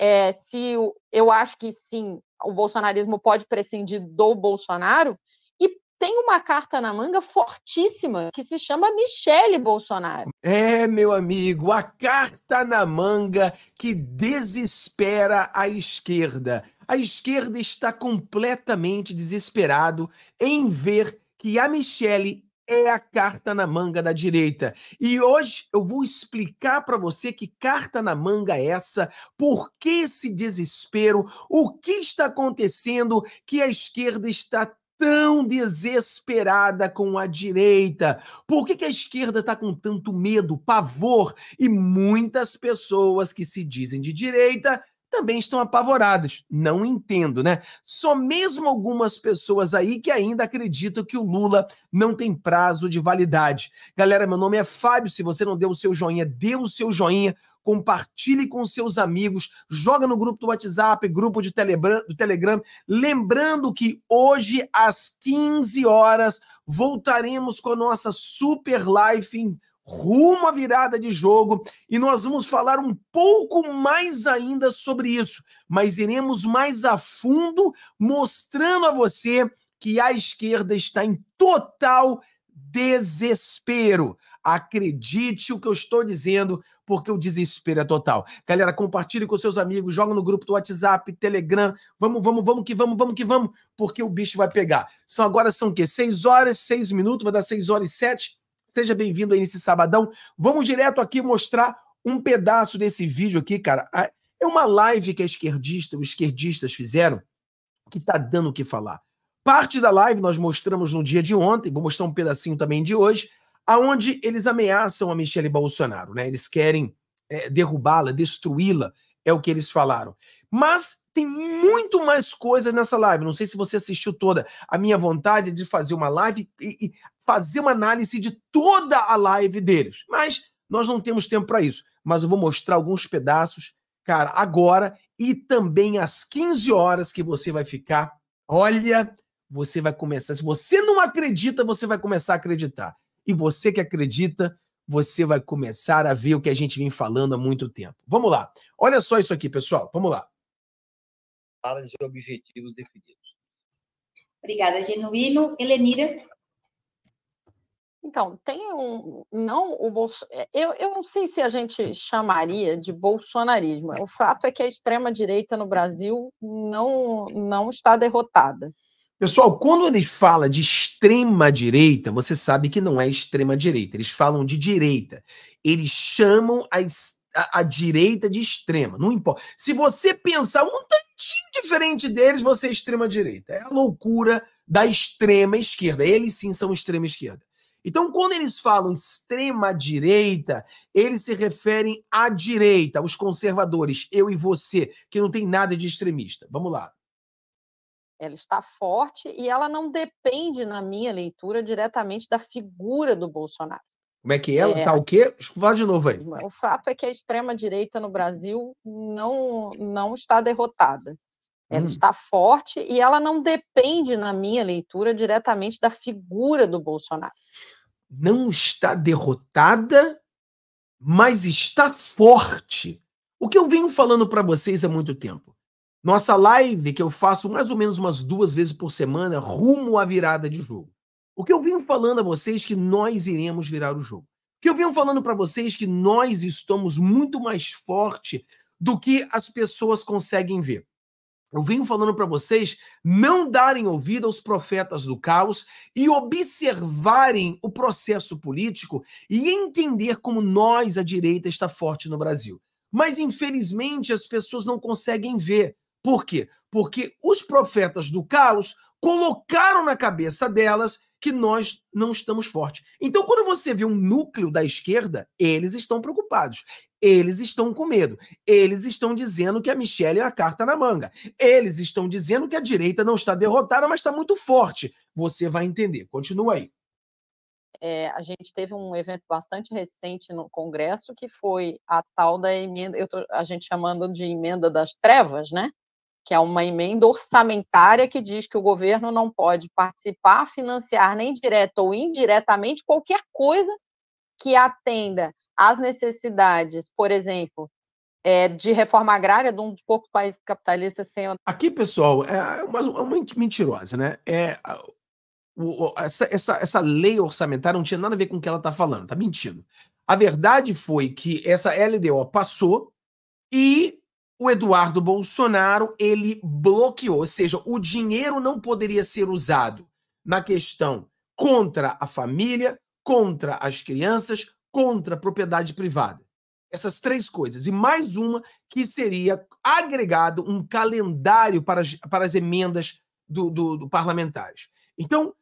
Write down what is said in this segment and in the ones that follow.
é, se eu acho que sim, o bolsonarismo pode prescindir do Bolsonaro, e tem uma carta na manga fortíssima que se chama Michele Bolsonaro. É, meu amigo, a carta na manga que desespera a esquerda. A esquerda está completamente desesperado em ver que a Michele é a carta na manga da direita. E hoje eu vou explicar para você que carta na manga é essa, por que esse desespero, o que está acontecendo que a esquerda está tão desesperada com a direita? Por que, que a esquerda está com tanto medo, pavor? E muitas pessoas que se dizem de direita também estão apavoradas. Não entendo, né? Só mesmo algumas pessoas aí que ainda acreditam que o Lula não tem prazo de validade. Galera, meu nome é Fábio. Se você não deu o seu joinha, dê o seu joinha compartilhe com seus amigos, joga no grupo do WhatsApp, grupo de Telegram, do Telegram. Lembrando que hoje, às 15 horas, voltaremos com a nossa super live rumo à virada de jogo e nós vamos falar um pouco mais ainda sobre isso, mas iremos mais a fundo mostrando a você que a esquerda está em total desespero. Acredite o que eu estou dizendo, porque o desespero é total. Galera, compartilhe com seus amigos, joga no grupo do WhatsApp, Telegram. Vamos, vamos, vamos que vamos, vamos que vamos, porque o bicho vai pegar. São agora são o quê? 6 horas, 6 minutos, vai dar 6 horas e 7. Seja bem-vindo aí nesse sabadão. Vamos direto aqui mostrar um pedaço desse vídeo aqui, cara. Ah, é uma live que a esquerdista, os esquerdistas fizeram, que tá dando o que falar. Parte da live nós mostramos no dia de ontem, vou mostrar um pedacinho também de hoje, aonde eles ameaçam a Michelle Bolsonaro, né? Eles querem é, derrubá-la, destruí-la, é o que eles falaram. Mas tem muito mais coisas nessa live. Não sei se você assistiu toda. A minha vontade é de fazer uma live e, e fazer uma análise de toda a live deles. Mas nós não temos tempo para isso. Mas eu vou mostrar alguns pedaços, cara, agora e também às 15 horas que você vai ficar. Olha, você vai começar. Se você não acredita, você vai começar a acreditar. E você que acredita, você vai começar a ver o que a gente vem falando há muito tempo. Vamos lá. Olha só isso aqui, pessoal. Vamos lá. Para e objetivos definidos. Obrigada, Genuíno. Helenira, então, tem um. Não o Bolso... É, eu, eu não sei se a gente chamaria de bolsonarismo. O fato é que a extrema-direita no Brasil não, não está derrotada. Pessoal, quando eles falam de extrema-direita, você sabe que não é extrema-direita. Eles falam de direita. Eles chamam a, a, a direita de extrema. Não importa. Se você pensar um tantinho diferente deles, você é extrema-direita. É a loucura da extrema-esquerda. Eles sim são extrema-esquerda. Então, quando eles falam extrema direita, eles se referem à direita, os conservadores, eu e você, que não tem nada de extremista. Vamos lá. Ela está forte e ela não depende, na minha leitura, diretamente da figura do Bolsonaro. Como é que ela é. Tá o quê? Fala de novo aí. O fato é que a extrema direita no Brasil não não está derrotada. Ela hum. está forte e ela não depende, na minha leitura, diretamente da figura do Bolsonaro. Não está derrotada, mas está forte. O que eu venho falando para vocês há muito tempo. Nossa live, que eu faço mais ou menos umas duas vezes por semana, rumo à virada de jogo. O que eu venho falando a vocês que nós iremos virar o jogo. O que eu venho falando para vocês que nós estamos muito mais forte do que as pessoas conseguem ver. Eu venho falando para vocês não darem ouvido aos profetas do caos e observarem o processo político e entender como nós, a direita, está forte no Brasil. Mas, infelizmente, as pessoas não conseguem ver. Por quê? Porque os profetas do caos colocaram na cabeça delas que nós não estamos fortes. Então, quando você vê um núcleo da esquerda, eles estão preocupados. Eles estão com medo. Eles estão dizendo que a Michelle é a carta na manga. Eles estão dizendo que a direita não está derrotada, mas está muito forte. Você vai entender. Continua aí. É, a gente teve um evento bastante recente no Congresso que foi a tal da emenda, tô, a gente chamando de emenda das trevas, né? que é uma emenda orçamentária que diz que o governo não pode participar, financiar nem direta ou indiretamente qualquer coisa que atenda às necessidades, por exemplo, é, de reforma agrária de um dos poucos países capitalistas que tem. Aqui, pessoal, é, é uma, é uma mentirosa, né? É, o, essa, essa, essa lei orçamentária não tinha nada a ver com o que ela está falando, está mentindo. A verdade foi que essa LDO passou e o Eduardo Bolsonaro ele bloqueou, ou seja, o dinheiro não poderia ser usado na questão contra a família, contra as crianças, contra a propriedade privada. Essas três coisas. E mais uma que seria agregado um calendário para as, para as emendas do, do, do parlamentares. Então,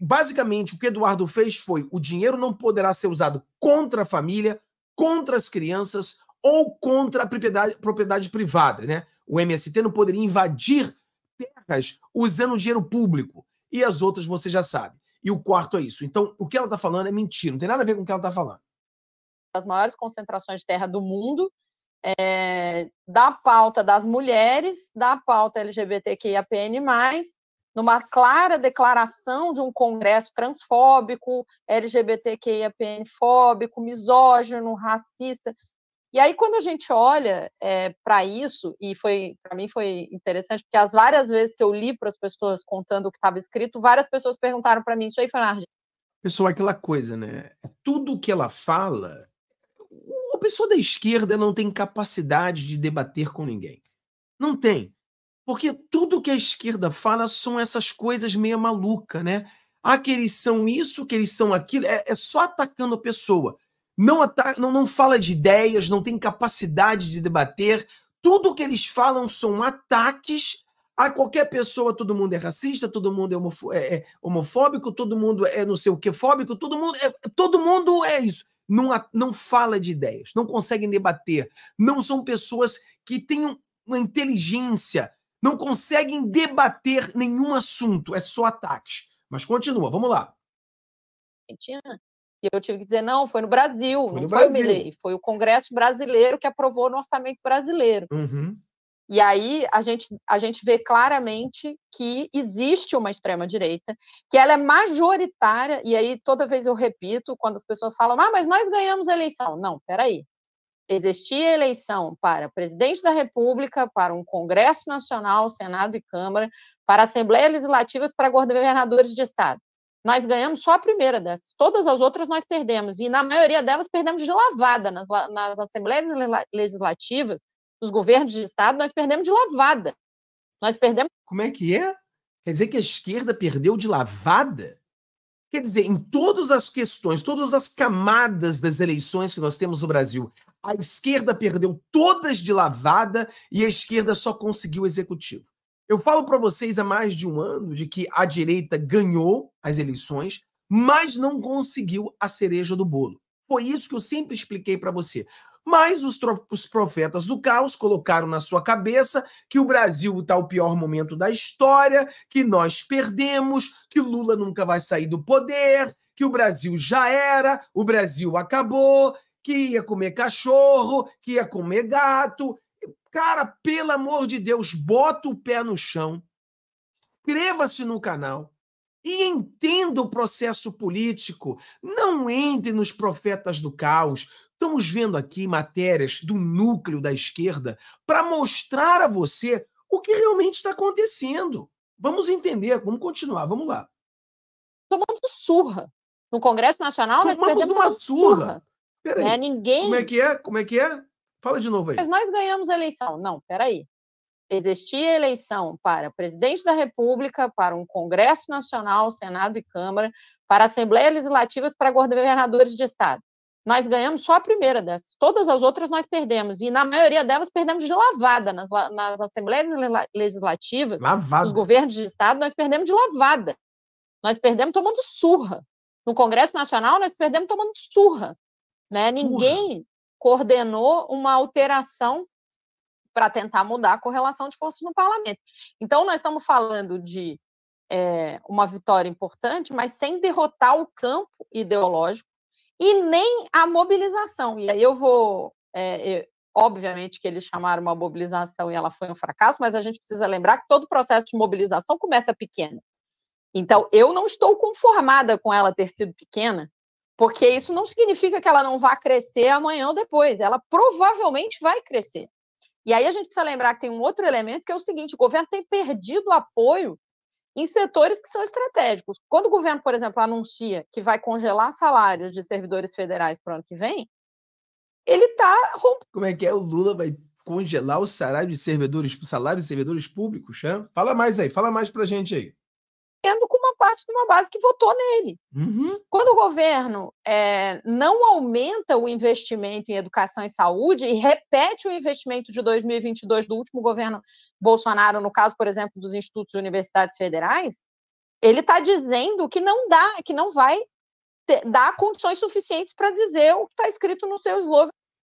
basicamente, o que Eduardo fez foi: o dinheiro não poderá ser usado contra a família, contra as crianças, ou contra a propriedade, propriedade privada, né? O MST não poderia invadir terras usando dinheiro público. E as outras você já sabe. E o quarto é isso. Então, o que ela está falando é mentira, não tem nada a ver com o que ela está falando. As maiores concentrações de terra do mundo, é, da pauta das mulheres, da pauta LGBTQIAPN, numa clara declaração de um congresso transfóbico, LGBTQIAPN fóbico, misógino, racista. E aí, quando a gente olha é, eh, para isso, e foi para mim foi interessante, porque as várias vezes que eu li para as pessoas contando o que estava escrito, várias pessoas perguntaram para mim isso aí, Fernandes. Pessoal, é aquela coisa, né? Tudo que ela fala, a pessoa da esquerda não tem capacidade de debater com ninguém. Não tem. Porque tudo que a esquerda fala são essas coisas meio maluca, né? Ah, que eles são isso, que eles são aquilo. É, é só atacando a pessoa não, ataca, não, não fala de ideias, não tem capacidade de debater. Tudo que eles falam são ataques a qualquer pessoa. Todo mundo é racista, todo mundo é, é, é homofóbico, todo mundo é não sei o que fóbico, todo mundo é, todo mundo é isso. Não, não fala de ideias, não conseguem debater, não são pessoas que têm uma inteligência, não conseguem debater nenhum assunto, é só ataques. Mas continua, vamos lá. Tiana, e eu tive que dizer, não, foi no Brasil, foi no não Brasil. foi o Milley, foi o Congresso brasileiro que aprovou no orçamento brasileiro. Uhum. E aí a gente, a gente vê claramente que existe uma extrema-direita, que ela é majoritária, e aí toda vez eu repito, quando as pessoas falam, ah, mas nós ganhamos a eleição. Não, peraí. Existia eleição para presidente da República, para um Congresso Nacional, Senado e Câmara, para Assembleias Legislativas, para governadores de Estado nós ganhamos só a primeira dessas. Todas as outras nós perdemos. E na maioria delas perdemos de lavada. Nas, nas assembleias legislativas, nos governos de Estado, nós perdemos de lavada. Nós perdemos. Como é que é? Quer dizer que a esquerda perdeu de lavada? Quer dizer, em todas as questões, todas as camadas das eleições que nós temos no Brasil, a esquerda perdeu todas de lavada e a esquerda só conseguiu o executivo. Eu falo para vocês há mais de um ano de que a direita ganhou as eleições, mas não conseguiu a cereja do bolo. Foi isso que eu sempre expliquei para você. Mas os, os, profetas do caos colocaram na sua cabeça que o Brasil está o pior momento da história, que nós perdemos, que Lula nunca vai sair do poder, que o Brasil já era, o Brasil acabou, que ia comer cachorro, que ia comer gato, Cara, pelo amor de Deus, bota o pé no chão, inscreva-se no canal e entenda o processo político. Não entre nos profetas do caos. Estamos vendo aqui matérias do núcleo da esquerda para mostrar a você o que realmente está acontecendo. Vamos entender, vamos continuar, vamos lá. Tomando surra. No Congresso Nacional, Tomamos nós perdemos uma surra. surra. Né? Ninguém. Como é que é? Como é que é? Fala de novo aí. Mas nós ganhamos a eleição. Não, peraí. Existia eleição para presidente da República, para um Congresso Nacional, Senado e Câmara, para Assembleias Legislativas, para governadores de Estado. Nós ganhamos só a primeira dessas. Todas as outras nós perdemos. E na maioria delas perdemos de lavada. Nas, nas Assembleias Legislativas, lavada. nos governos de Estado, nós perdemos de lavada. Nós perdemos tomando surra. No Congresso Nacional, nós perdemos tomando surra. Né? Surra. Ninguém coordenou uma alteração para tentar mudar a correlação de forças no parlamento. Então, nós estamos falando de é, uma vitória importante, mas sem derrotar o campo ideológico e nem a mobilização. E aí eu vou. É, eu, obviamente que eles chamaram uma mobilização e ela foi um fracasso, mas a gente precisa lembrar que todo processo de mobilização começa pequeno. Então, eu não estou conformada com ela ter sido pequena, porque isso não significa que ela não vá crescer amanhã ou depois, ela provavelmente vai crescer. E aí a gente precisa lembrar que tem um outro elemento que é o seguinte: o governo tem perdido apoio em setores que são estratégicos. Quando o governo, por exemplo, anuncia que vai congelar salários de servidores federais para o ano que vem, ele está rompendo. Como é que é? O Lula vai congelar o salário de servidores, salários de servidores públicos, Fala mais aí, fala mais para gente aí. Tendo com uma parte de uma base que votou nele. Uhum. Quando o governo é, não aumenta o investimento em educação e saúde e repete o investimento de 2022 do último governo Bolsonaro, no caso, por exemplo, dos institutos e universidades federais, ele está dizendo que não dá, que não vai ter, dar condições suficientes para dizer o que está escrito no seu slogan.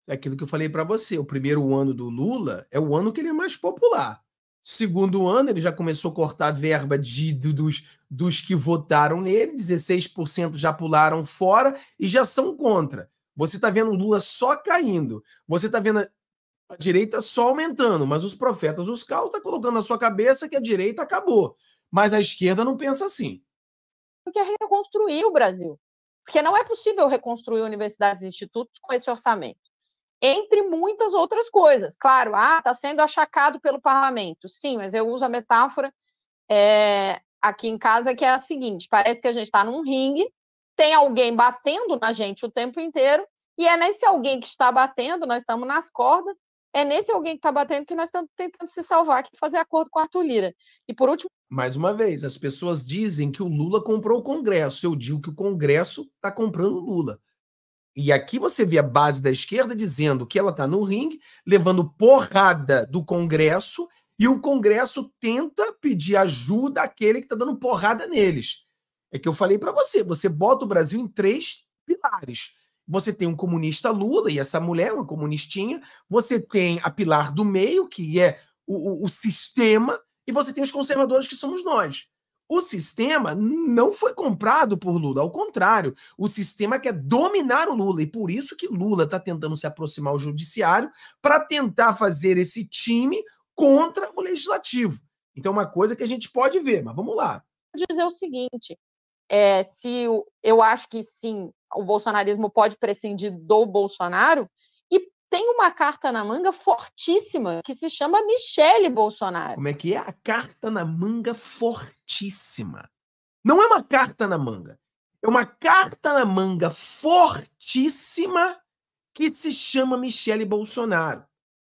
É aquilo que eu falei para você, o primeiro ano do Lula é o ano que ele é mais popular segundo ano, ele já começou a cortar verba de, dos, dos que votaram nele, 16% já pularam fora e já são contra. Você está vendo o Lula só caindo, você está vendo a direita só aumentando, mas os profetas, os caos, estão tá colocando na sua cabeça que a direita acabou. Mas a esquerda não pensa assim. Porque reconstruir o Brasil. Porque não é possível reconstruir universidades e institutos com esse orçamento entre muitas outras coisas. Claro, ah, está sendo achacado pelo parlamento. Sim, mas eu uso a metáfora é, aqui em casa que é a seguinte: parece que a gente está num ringue, tem alguém batendo na gente o tempo inteiro, e é nesse alguém que está batendo, nós estamos nas cordas, é nesse alguém que está batendo que nós estamos tentando se salvar aqui, fazer acordo com a Arthur Lira. E por último. Mais uma vez, as pessoas dizem que o Lula comprou o Congresso. Eu digo que o Congresso está comprando o Lula. E aqui você vê a base da esquerda dizendo que ela está no ringue, levando porrada do Congresso, e o Congresso tenta pedir ajuda àquele que está dando porrada neles. É que eu falei para você, você bota o Brasil em três pilares. Você tem um comunista Lula, e essa mulher é uma comunistinha. Você tem a pilar do meio, que é o, o, o sistema, e você tem os conservadores, que somos nós. O sistema não foi comprado por Lula, ao contrário, o sistema quer dominar o Lula e por isso que Lula está tentando se aproximar ao judiciário para tentar fazer esse time contra o legislativo. Então, é uma coisa que a gente pode ver, mas vamos lá. Dizer o seguinte: é, se eu, eu acho que sim, o bolsonarismo pode prescindir do Bolsonaro, tem uma carta na manga fortíssima que se chama Michele Bolsonaro. Como é que é? A carta na manga fortíssima. Não é uma carta na manga. É uma carta na manga fortíssima que se chama Michele Bolsonaro.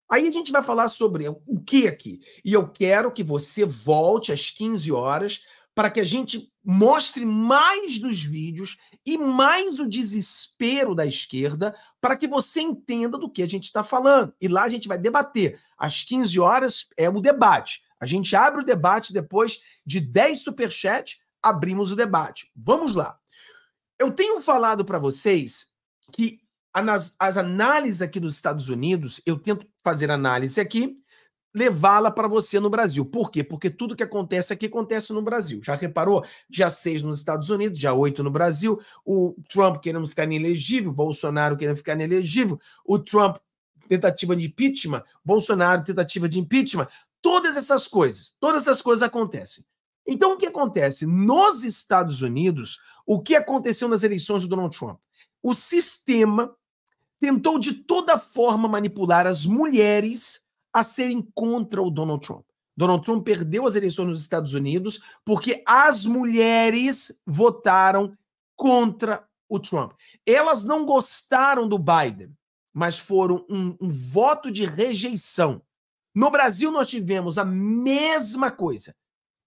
Aí a gente vai falar sobre o que aqui. E eu quero que você volte às 15 horas para que a gente mostre mais dos vídeos e mais o desespero da esquerda para que você entenda do que a gente está falando. E lá a gente vai debater. Às 15 horas é o debate. A gente abre o debate depois de 10 superchats, abrimos o debate. Vamos lá. Eu tenho falado para vocês que as análises aqui nos Estados Unidos, eu tento fazer análise aqui, levá-la para você no Brasil. Por quê? Porque tudo que acontece aqui acontece no Brasil. Já reparou? Dia 6 nos Estados Unidos, dia 8 no Brasil, o Trump querendo ficar inelegível, Bolsonaro querendo ficar inelegível, o Trump tentativa de impeachment, Bolsonaro tentativa de impeachment, todas essas coisas, todas essas coisas acontecem. Então o que acontece nos Estados Unidos? O que aconteceu nas eleições do Donald Trump? O sistema tentou de toda forma manipular as mulheres a serem contra o Donald Trump. Donald Trump perdeu as eleições nos Estados Unidos porque as mulheres votaram contra o Trump. Elas não gostaram do Biden, mas foram um, um voto de rejeição. No Brasil, nós tivemos a mesma coisa.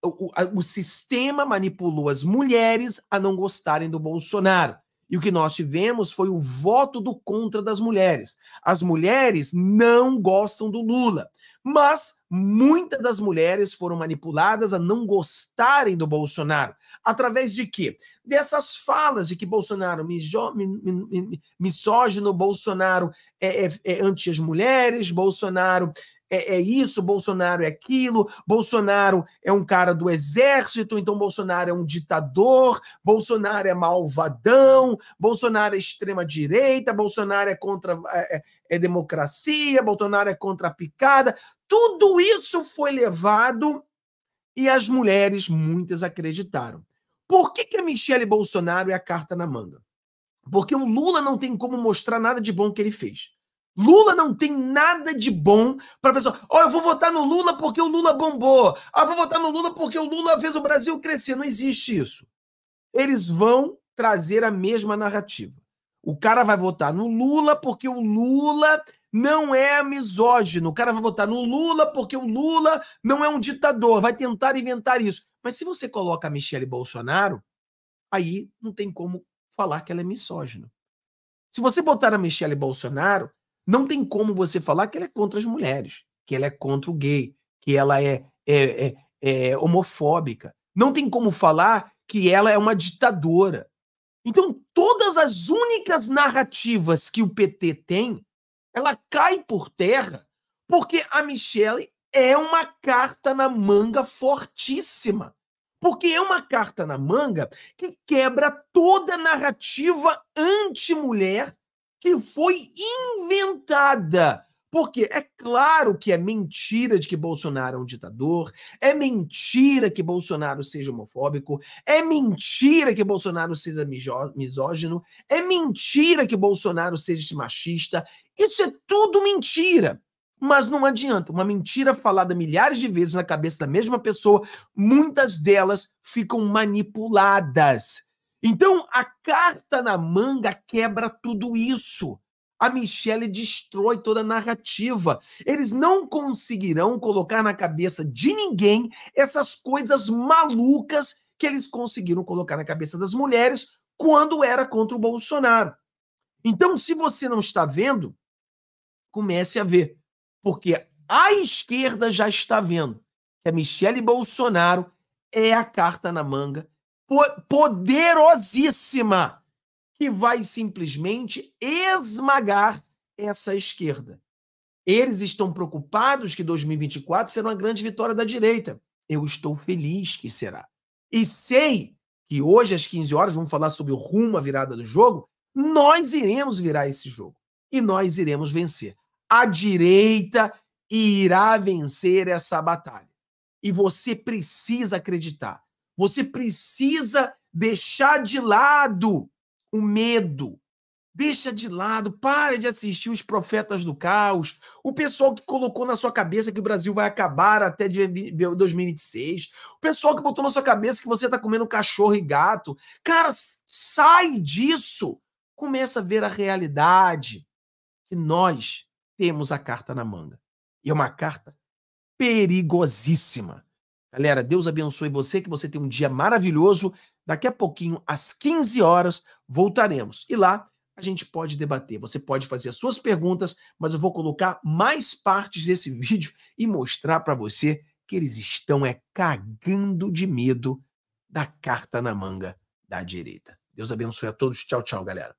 O, o, o, sistema manipulou as mulheres a não gostarem do Bolsonaro. E o que nós tivemos foi o voto do contra das mulheres. As mulheres não gostam do Lula, mas muitas das mulheres foram manipuladas a não gostarem do Bolsonaro. Através de quê? Dessas falas de que Bolsonaro mijo, misógino, Bolsonaro é, é, é anti as mulheres, Bolsonaro é, é, isso, Bolsonaro é aquilo, Bolsonaro é um cara do exército, então Bolsonaro é um ditador, Bolsonaro é malvadão, Bolsonaro é extrema-direita, Bolsonaro é contra é, é, é democracia, Bolsonaro é contra a picada. Tudo isso foi levado e as mulheres, muitas, acreditaram. Por que, que a Michelle Bolsonaro é a carta na manga? Porque o Lula não tem como mostrar nada de bom que ele fez. Lula não tem nada de bom para pessoa. Ó, oh, eu vou votar no Lula porque o Lula bombou. Ah, vou votar no Lula porque o Lula fez o Brasil crescer. Não existe isso. Eles vão trazer a mesma narrativa. O cara vai votar no Lula porque o Lula não é misógino. O cara vai votar no Lula porque o Lula não é um ditador. Vai tentar inventar isso. Mas se você coloca a Michele Bolsonaro, aí não tem como falar que ela é misógina. Se você botar a Michele Bolsonaro, não tem como você falar que ela é contra as mulheres, que ela é contra o gay, que ela é, é, é, é homofóbica. Não tem como falar que ela é uma ditadora. Então, todas as únicas narrativas que o PT tem, ela cai por terra, porque a Michelle é uma carta na manga fortíssima. Porque é uma carta na manga que quebra toda narrativa anti-mulher que foi inventada. Porque é claro que é mentira de que Bolsonaro é um ditador, é mentira que Bolsonaro seja homofóbico, é mentira que Bolsonaro seja misógino, é mentira que Bolsonaro seja machista. Isso é tudo mentira. Mas não adianta, uma mentira falada milhares de vezes na cabeça da mesma pessoa, muitas delas ficam manipuladas. Então, a carta na manga quebra tudo isso. A Michelle destrói toda a narrativa. Eles não conseguirão colocar na cabeça de ninguém essas coisas malucas que eles conseguiram colocar na cabeça das mulheres quando era contra o Bolsonaro. Então, se você não está vendo, comece a ver, porque a esquerda já está vendo que a Michelle Bolsonaro é a carta na manga poderosíssima que vai simplesmente esmagar essa esquerda. Eles estão preocupados que 2024 será uma grande vitória da direita. Eu estou feliz que será. E sei que hoje, às 15 horas, vamos falar sobre o rumo à virada do jogo. Nós iremos virar esse jogo e nós iremos vencer. A direita irá vencer essa batalha. E você precisa acreditar. Você precisa deixar de lado o medo. Deixa de lado, para de assistir os profetas do caos, o pessoal que colocou na sua cabeça que o Brasil vai acabar até 2026, o pessoal que botou na sua cabeça que você está comendo cachorro e gato. Cara, sai disso! Começa a ver a realidade que nós temos a carta na manga. E é uma carta perigosíssima. Galera, Deus abençoe você, que você tenha um dia maravilhoso. Daqui a pouquinho, às 15 horas, voltaremos. E lá a gente pode debater. Você pode fazer as suas perguntas, mas eu vou colocar mais partes desse vídeo e mostrar para você que eles estão é cagando de medo da carta na manga da direita. Deus abençoe a todos. Tchau, tchau, galera.